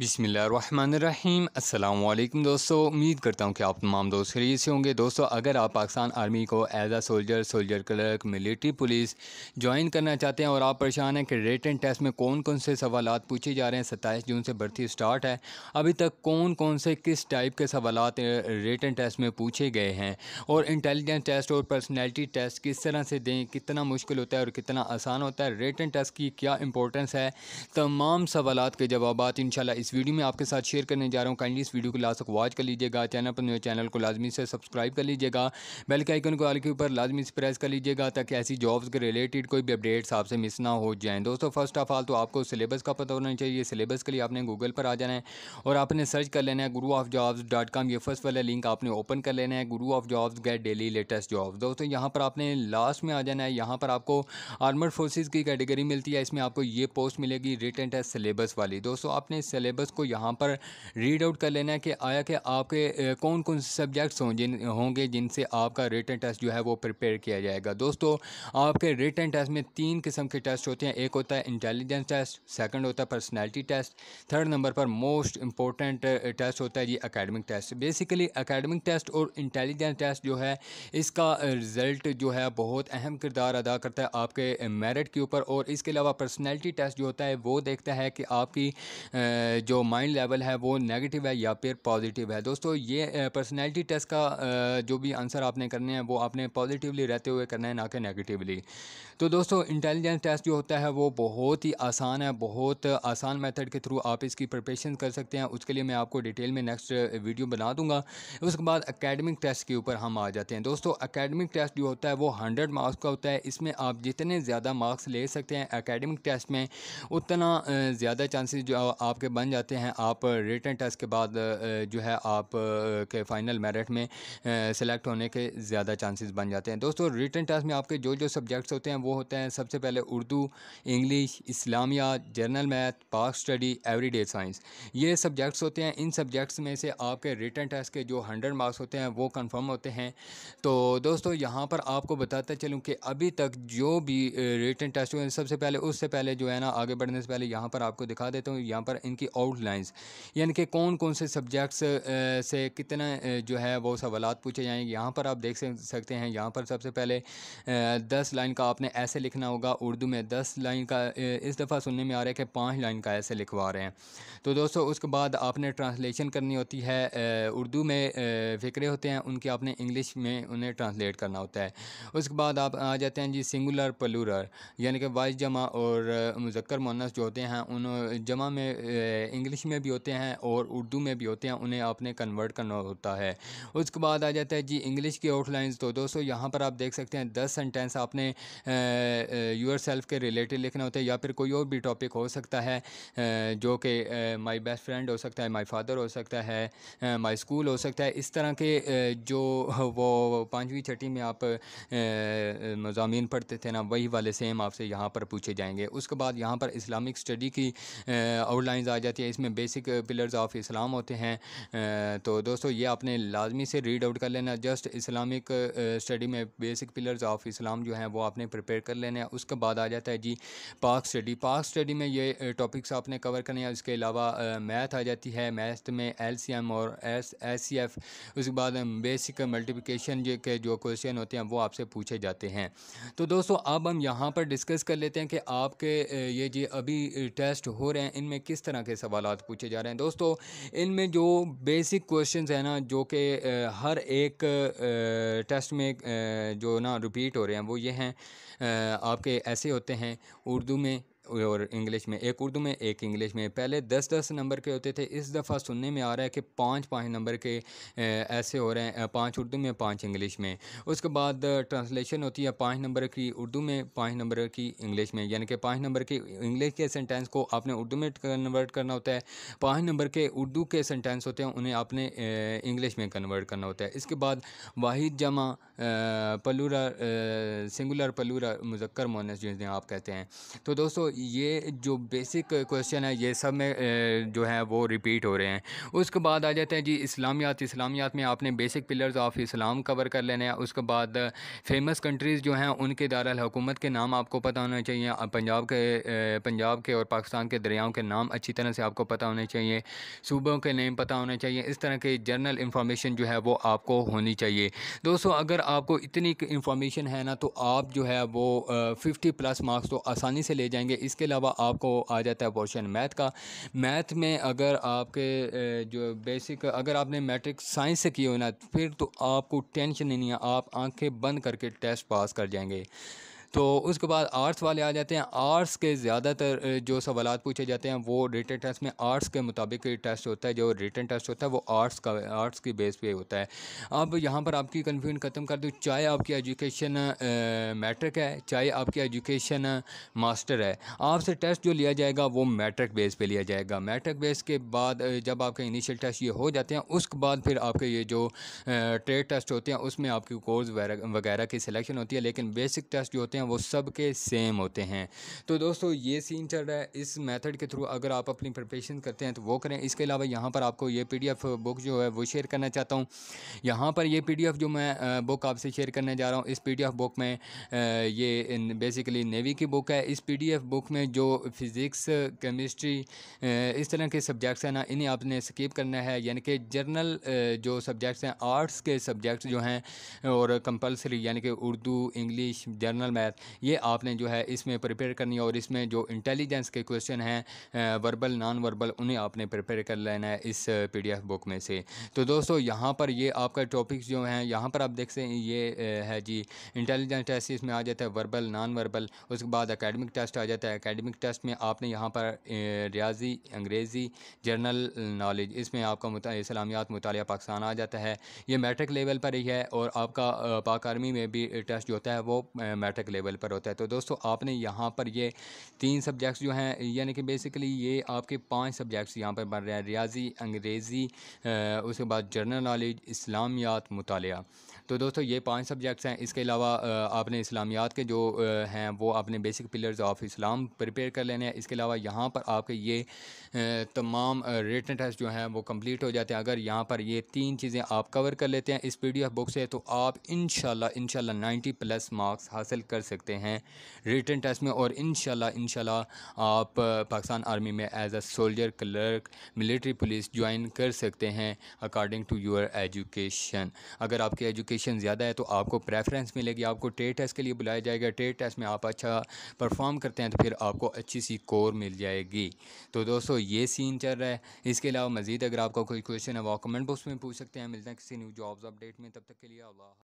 बिसमीम् अल्लाम दोस्तों उम्मीद करता हूँ कि आप तमाम दोस्त खरीद से होंगे दोस्तों अगर आप पाकिस्तान आर्मी को as a soldier soldier clerk military police join करना चाहते हैं और आप परेशान हैं कि रिटर्न टेस्ट में कौन कौन से सवाल पूछे जा रहे हैं सत्ताईस जून से भर्ती स्टार्ट है अभी तक कौन कौन से किस टाइप के सवाल रिटर्न टेस्ट में पूछे गए हैं और इंटेलिजेंस टेस्ट और पर्सनैलिटी टेस्ट किस तरह से दें कितना मुश्किल होता है और कितना आसान होता है रिटर्न टेस्ट की क्या इंपॉर्टेंस है तमाम सवाल के जवाब इन इस वीडियो में आपके साथ शेयर करने जा रहा हूँ काइंडली इस वीडियो को लास्ट तक वॉच कर लीजिएगा चैनल पर न्यू चैनल को लाजमी से सब्सक्राइब कर लीजिएगा बेल के आइकन को आल के ऊपर लाजमी से प्रेस कर लीजिएगा ताकि ऐसी जॉब्स के रिलेटेड कोई भी अपडेट्स आपसे मिस ना हो जाएँ दोस्तों फर्स्ट ऑफ ऑल तो आपको सिलेबस का पता होना चाहिए सिलेबस के लिए आपने गूगल पर आ जाना है और आपने सर्च कर लेना है Guru of jobs dot com ये फर्स्ट वाला लिंक आपने ओपन कर लेना है Guru of jobs get daily latest jobs दोस्तों यहाँ पर आपने लास्ट में आ जाना है यहाँ पर आपको आर्मड फोर्सेज की कैटेगरी मिलती है इसमें आपको ये पोस्ट मिलेगी रिटर्न टेस्ट सिलेबस वाली दोस्तों आपने सिलेबस सिलेबस को यहाँ पर रीड आउट कर लेना है कि आया कि आपके कौन कौन से सब्जेक्ट्स हों जिन होंगे जिनसे आपका रिटर्न टेस्ट जो है वो प्रिपेयर किया जाएगा दोस्तों आपके रिटर्न टेस्ट में तीन किस्म के टेस्ट होते हैं एक होता है इंटेलिजेंस टेस्ट सेकेंड होता है पर्सनैलिटी टेस्ट थर्ड नंबर पर मोस्ट इंपॉर्टेंट टेस्ट होता है जी academic test basically academic test और इंटेलिजेंस टेस्ट जो है इसका रिज़ल्ट जो है बहुत अहम किरदार अदा करता है आपके मेरिट के ऊपर और इसके अलावा पर्सनैलिटी टेस्ट जो होता है वो देखता है कि आपकी जो माइंड लेवल है वो नेगेटिव है या फिर पॉजिटिव है दोस्तों ये पर्सनैलिटी टेस्ट का जो भी आंसर आपने करने हैं वो आपने पॉजिटिवली रहते हुए करना है ना कि नेगेटिवली तो दोस्तों इंटेलिजेंस टेस्ट जो होता है वो बहुत ही आसान है बहुत आसान मेथड के थ्रू आप इसकी प्रिपरेशन कर सकते हैं उसके लिए मैं आपको डिटेल में नेक्स्ट वीडियो बना दूंगा उसके बाद अकेडमिक टेस्ट के ऊपर हम आ जाते हैं दोस्तों अकेडमिक टेस्ट जो होता है वो हंड्रेड मार्क्स का होता है इसमें आप जितने ज़्यादा मार्क्स ले सकते हैं अकेडमिक टेस्ट में उतना ज़्यादा चांसेस जो आपके बन जाते हैं आप रिटर्न टेस्ट के बाद जो है आप के फाइनल मेरिट में सेलेक्ट होने के ज़्यादा चांसेस बन जाते हैं दोस्तों रिटर्न टेस्ट में आपके जो जो सब्जेक्ट्स होते हैं वो होते हैं सबसे पहले उर्दू इंग्लिश इस्लामिया general math Pak study every science ये सब्जेक्ट्स होते हैं इन सब्जेक्ट्स में से आपके रिटर्न टेस्ट के जो हंड्रेड मार्क्स होते हैं वो कन्फर्म होते हैं तो दोस्तों यहाँ पर आपको बताता चलूँ कि अभी तक जो भी रिटर्न टेस्ट हुए सबसे पहले उससे पहले जो है ना आगे बढ़ने से पहले यहाँ पर आपको दिखा देता हूँ यहाँ पर इनकी आउटलाइंस यानी कि कौन कौन से सब्जेक्ट्स से कितना जो है वो सवाल पूछे जाएंगे यहाँ पर आप देख सकते हैं यहाँ पर सबसे पहले दस लाइन का आपने ऐसे लिखना होगा उर्दू में दस लाइन का इस दफ़ा सुनने में आ रहा है कि पाँच लाइन का ऐसे लिखवा रहे हैं तो दोस्तों उसके बाद आपने ट्रांसलेशन करनी होती है उर्दू में फ़िक्रे होते हैं उनके आपने इंग्लिश में उन्हें ट्रांसलेट करना होता है उसके बाद आप आ जाते हैं जी सिंगुलर पलूरर यानी कि वाइस जमा और मुजक्र मुनस जो होते हैं उन जमा में इंग्लिश में भी होते हैं और उर्दू में भी होते हैं उन्हें आपने कन्वर्ट करना होता है उसके बाद आ जाता है जी इंग्लिश की आउटलाइंस तो दोस्तों यहाँ पर आप देख सकते हैं दस सेंटेंस आपने योर सेल्फ के रिलेटेड लिखना होता है या फिर कोई और भी टॉपिक हो सकता है जो कि माई बेस्ट फ्रेंड हो सकता है माई फादर हो सकता है माई स्कूल हो सकता है इस तरह के जो वो पाँचवीं छठी में आप मजामी पढ़ते थे ना वही वाले सेम आपसे यहाँ पर पूछे जाएंगे उसके बाद यहाँ पर इस्लामिक स्टडी की आउटलाइंस आ जाती जाती है इसमें बेसिक पिलर्स ऑफ इस्लाम होते हैं तो दोस्तों ये आपने लाजमी से रीड आउट कर लेना जस्ट इस्लामिक स्टडी में बेसिक पिलर्स ऑफ इस्लाम जो हैं वो आपने प्रिपेयर कर लेना है उसके बाद आ जाता है जी पाक स्टडी पाक स्टडी में ये टॉपिक्स आपने कवर करने हैं इसके अलावा मैथ आ जाती है मैथ में एल सी एम और एस एस सी एफ उसके बाद बेसिक मल्टीप्लिकेशन के जो क्वेश्चन होते हैं वो आपसे पूछे जाते हैं तो दोस्तों अब हम यहाँ पर डिस्कस कर लेते हैं कि आपके ये जी अभी टेस्ट हो रहे हैं इनमें किस तरह के सवाल पूछे जा रहे हैं दोस्तों इनमें जो बेसिक क्वेश्चन हैं ना जो कि हर एक टेस्ट में जो ना रिपीट हो रहे हैं वो ये हैं आपके ऐसे होते हैं उर्दू में और इंग्लिश में एक उर्दू में एक इंग्लिश में पहले दस दस नंबर के होते थे इस दफ़ा सुनने में आ रहा है कि पाँच पाँच नंबर के ऐसे हो रहे हैं पाँच उर्दू में पाँच इंग्लिश में उसके बाद ट्रांसलेशन होती है पाँच नंबर की उर्दू में पाँच नंबर की इंग्लिश में यानी कि पाँच नंबर के इंग्लिश के सेंटेंस को आपने उर्दू में कन्वर्ट करना होता है पाँच नंबर के उर्दू के सेंटेंस होते हैं उन्हें आपने इंग्लिश में कन्वर्ट करना होता है इसके बाद वाहिद जमा पलूरा सिंगुलर पलूरा मुजक्कर मोनस जिन्हें आप कहते हैं तो दोस्तों ये जो बेसिक क्वेश्चन है ये सब में जो है वो रिपीट हो रहे हैं उसके बाद आ जाते हैं जी इस्लामियात इस्लामियात में आपने basic pillars of Islam cover कर लेने हैं उसके बाद फेमस कंट्रीज़ जो हैं उनके दारकूमत के नाम आपको पता होना चाहिए पंजाब के पंजाब के और पाकिस्तान के दरियाओं के नाम अच्छी तरह से आपको पता होने चाहिए सूबों के नेम पता होने चाहिए इस तरह के जनरल इन्फॉर्मेशन जो है वो आपको होनी चाहिए दोस्तों अगर आपको इतनी इन्फॉर्मेशन है ना तो आप जो है वो फ़िफ्टी प्लस मार्क्स तो आसानी से ले जाएंगे इसके अलावा आपको आ जाता है पोर्शन मैथ का मैथ में अगर आपके जो बेसिक अगर आपने मैट्रिक साइंस से किए हो ना फिर तो आपको टेंशन नहीं है आप आंखें बंद करके टेस्ट पास कर जाएंगे तो उसके बाद आर्ट्स वाले आ जाते हैं आर्ट्स के ज़्यादातर जो सवाल पूछे जाते हैं वो रिटर्न टेस्ट में आर्ट्स के मुताबिक टेस्ट होता है जो रिटर्न टेस्ट होता है वो आर्ट्स का आर्ट्स की बेस पे होता है अब यहाँ पर आपकी कन्फ्यूजन ख़त्म कर दूँ चाहे आपकी एजुकेशन मैट्रिक है चाहे आपकी एजुकेशन मास्टर है आपसे टेस्ट जो लिया जाएगा वो मैट्रिक बेस पर लिया जाएगा मैट्रिक बेस के बाद जब आपके इनिशियल टेस्ट ये हो जाते हैं उसके बाद फिर आपके ये जो ट्रेड टेस्ट होते हैं उसमें आपकी कोर्स वगैरह की सिलेक्शन होती है लेकिन बेसिक टेस्ट जो होते हैं होते हैं वो सब के सेम होते हैं तो दोस्तों ये सीन चल रहा है इस मेथड के थ्रू अगर आप अपनी प्रिपरेशन करते हैं तो वो करें इसके अलावा यहाँ पर आपको ये पी बुक जो है वो शेयर करना चाहता हूँ यहाँ पर यह पी जो मैं बुक आपसे शेयर करने जा रहा हूँ इस पी बुक में ये बेसिकली नेवी की बुक है इस पी बुक में जो फिज़िक्स केमिस्ट्री इस तरह के सब्जेक्ट्स हैं ना इन्हें आपने स्किप करना है यानी कि जर्नल जो सब्जेक्ट्स हैं आर्ट्स के सब्जेक्ट्स जो हैं और कंपलसरी यानी कि उर्दू इंग्लिश जर्नल मैथ है ये आपने जो है इसमें प्रिपेयर करनी है और इसमें जो इंटेलिजेंस के क्वेश्चन हैं वर्बल नॉन वर्बल उन्हें आपने प्रिपेयर कर लेना है इस पीडीएफ बुक में से तो दोस्तों यहाँ पर ये आपका टॉपिक्स जो हैं यहाँ पर आप देख सकते हैं ये है जी इंटेलिजेंस टेस्ट इसमें आ जाता है वर्बल नॉन वर्बल उसके बाद अकेडमिक टेस्ट आ जाता है अकेडमिक टेस्ट में आपने यहाँ पर रियाजी अंग्रेज़ी जर्नल नॉलेज इसमें आपका मुता, इस्लामियात मुताल पाकिस्तान आ जाता है ये मैट्रिक लेवल पर ही है और आपका पाक आर्मी में भी टेस्ट जो होता है वो मैट्रिक लेवल पर होता है तो दोस्तों आपने यहाँ पर ये तीन सब्जेक्ट्स जो हैं यानी कि बेसिकली ये आपके पाँच सब्जेक्ट्स यहाँ पर बन रहे हैं रियाजी अंग्रेज़ी उसके बाद जर्नल नॉलेज इस्लामियात मुतालिया तो दोस्तों ये पाँच सब्जेक्ट्स हैं इसके अलावा आपने इस्लामियात के जो हैं वो आपने basic pillars of Islam prepare कर लेने हैं इसके अलावा यहाँ पर आपके ये तमाम रिटर्न टेस्ट जो हैं वो कम्प्लीट हो जाते हैं अगर यहाँ पर ये तीन चीज़ें आप कवर कर लेते हैं इस पी डी एफ बुक से तो आप इन शाला इन नाइन्टी प्लस मार्क्स हासिल कर सकते हैं रिटर्न टेस्ट में और इन शाला आप पाकिस्तान आर्मी में as a soldier clerk military police join कर सकते हैं अकॉर्डिंग टू योर एजुकेशन अगर आपकी एजुकेशन कंपटीशन ज़्यादा है तो आपको प्रेफरेंस मिलेगी आपको ट्रेड टेस्ट के लिए बुलाया जाएगा ट्रेड टेस्ट में आप अच्छा परफॉर्म करते हैं तो फिर आपको अच्छी सी कोर मिल जाएगी तो दोस्तों ये सीन चल रहा है इसके अलावा मज़ीद अगर आपका कोई क्वेश्चन है वो कमेंट बॉक्स में पूछ सकते हैं मिलते हैं किसी न्यू जॉब्स अपडेट में तब तक के लिए अल्लाह